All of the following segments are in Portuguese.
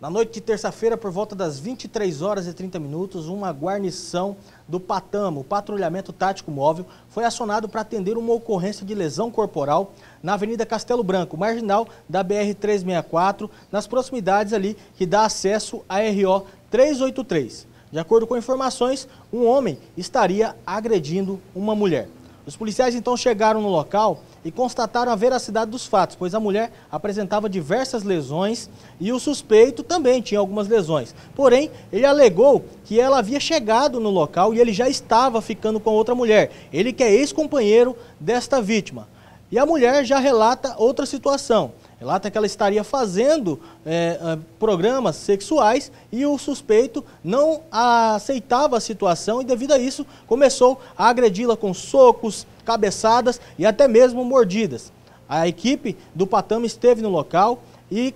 Na noite de terça-feira, por volta das 23 horas e 30 minutos, uma guarnição do Patamo, Patrulhamento Tático Móvel, foi acionado para atender uma ocorrência de lesão corporal na Avenida Castelo Branco, marginal da BR-364, nas proximidades ali que dá acesso à RO 383. De acordo com informações, um homem estaria agredindo uma mulher. Os policiais então chegaram no local e constataram a veracidade dos fatos, pois a mulher apresentava diversas lesões e o suspeito também tinha algumas lesões. Porém, ele alegou que ela havia chegado no local e ele já estava ficando com outra mulher, ele que é ex-companheiro desta vítima. E a mulher já relata outra situação relata que ela estaria fazendo é, é, programas sexuais e o suspeito não aceitava a situação e devido a isso começou a agredi-la com socos, cabeçadas e até mesmo mordidas. A equipe do Patama esteve no local e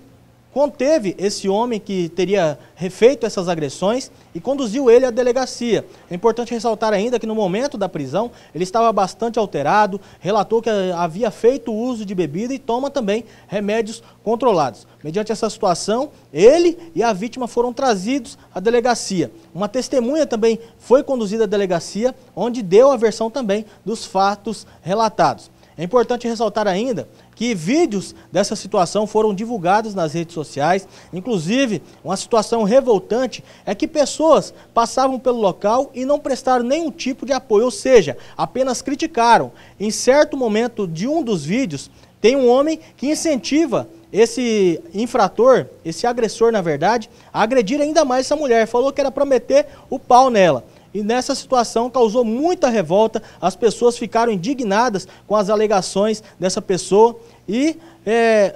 conteve esse homem que teria refeito essas agressões e conduziu ele à delegacia. É importante ressaltar ainda que no momento da prisão ele estava bastante alterado, relatou que havia feito uso de bebida e toma também remédios controlados. Mediante essa situação, ele e a vítima foram trazidos à delegacia. Uma testemunha também foi conduzida à delegacia, onde deu a versão também dos fatos relatados. É importante ressaltar ainda que vídeos dessa situação foram divulgados nas redes sociais. Inclusive, uma situação revoltante é que pessoas passavam pelo local e não prestaram nenhum tipo de apoio, ou seja, apenas criticaram. Em certo momento de um dos vídeos, tem um homem que incentiva esse infrator, esse agressor, na verdade, a agredir ainda mais essa mulher. Falou que era prometer o pau nela. E nessa situação causou muita revolta, as pessoas ficaram indignadas com as alegações dessa pessoa e é,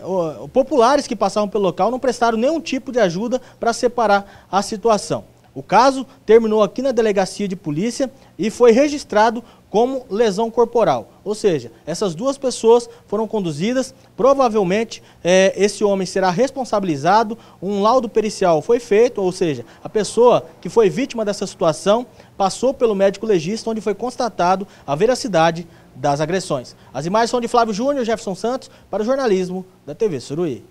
populares que passavam pelo local não prestaram nenhum tipo de ajuda para separar a situação. O caso terminou aqui na delegacia de polícia e foi registrado como lesão corporal. Ou seja, essas duas pessoas foram conduzidas, provavelmente é, esse homem será responsabilizado, um laudo pericial foi feito, ou seja, a pessoa que foi vítima dessa situação passou pelo médico legista, onde foi constatado a veracidade das agressões. As imagens são de Flávio Júnior, Jefferson Santos, para o jornalismo da TV Suruí.